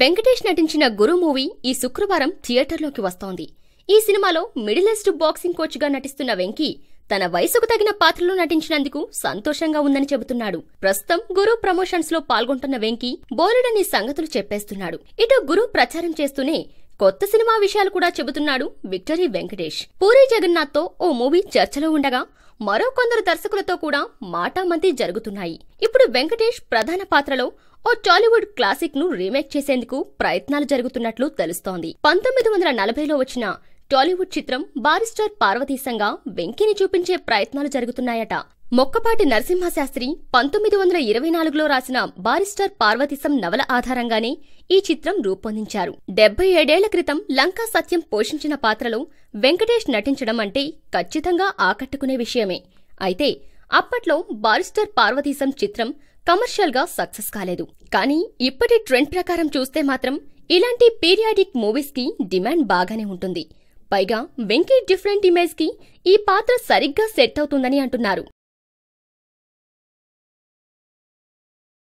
వెంకటేష్ నటించిన గురు మూవీ ఈ శుక్రవారం థియేటర్లోకి వస్తోంది ఈ సినిమాలో మిడిల్ ఈస్ట్ బాక్సింగ్ కోచ్గా నటిస్తున్న వెంకీ తన వయసుకు తగిన పాత్రలో నటించినందుకు సంతోషంగా ఉందని చెబుతున్నాడు ప్రస్తుతం గురు ప్రమోషన్స్ లో పాల్గొంటున్న వెంకీ బోలెడని సంగతులు చెప్పేస్తున్నాడు ఇటు గురు ప్రచారం చేస్తూనే కొత్త సినిమా విషయాలు కూడా చెబుతున్నాడు విక్టరీ వెంకటేష్ పూరి జగన్నాథ్తో ఓ మూవీ చర్చలో ఉండగా మరో కొందరు దర్శకులతో కూడా మాటామంతి జరుగుతున్నాయి ఇప్పుడు వెంకటేష్ ప్రధాన పాత్రలో ఓ టాలీవుడ్ క్లాసిక్ ను రీమేక్ చేసేందుకు ప్రయత్నాలు జరుగుతున్నట్లు తెలుస్తోంది పంతొమ్మిది వందల నలభైలో వచ్చిన టాలీవుడ్ చిత్రం బారిస్టర్ పార్వతీసంగా వెంకిని చూపించే ప్రయత్నాలు జరుగుతున్నాయట మొక్కపాటి నరసింహశాస్త్రి పంతొమ్మిది వందల ఇరవై నాలుగులో రాసిన బారిస్టర్ పార్వతీశం నవల ఆధారంగానే ఈ చిత్రం రూపొందించారు డెబ్బై ఏడేళ్ల క్రితం లంకా సత్యం పోషించిన పాత్రలో వెంకటేష్ నటించడం అంటే ఖచ్చితంగా ఆకట్టుకునే విషయమే అయితే అప్పట్లో బారిస్టర్ పార్వతీశం చిత్రం కమర్షియల్గా సక్సెస్ కాలేదు కానీ ఇప్పటి ట్రెండ్ ప్రకారం చూస్తే మాత్రం ఇలాంటి పీరియాడిక్ మూవీస్కి డిమాండ్ బాగానే ఉంటుంది పైగా వెంకీ డిఫరెంట్ కి ఈ పాత్ర సరిగ్గా సెట్ అవుతుందని అంటున్నారు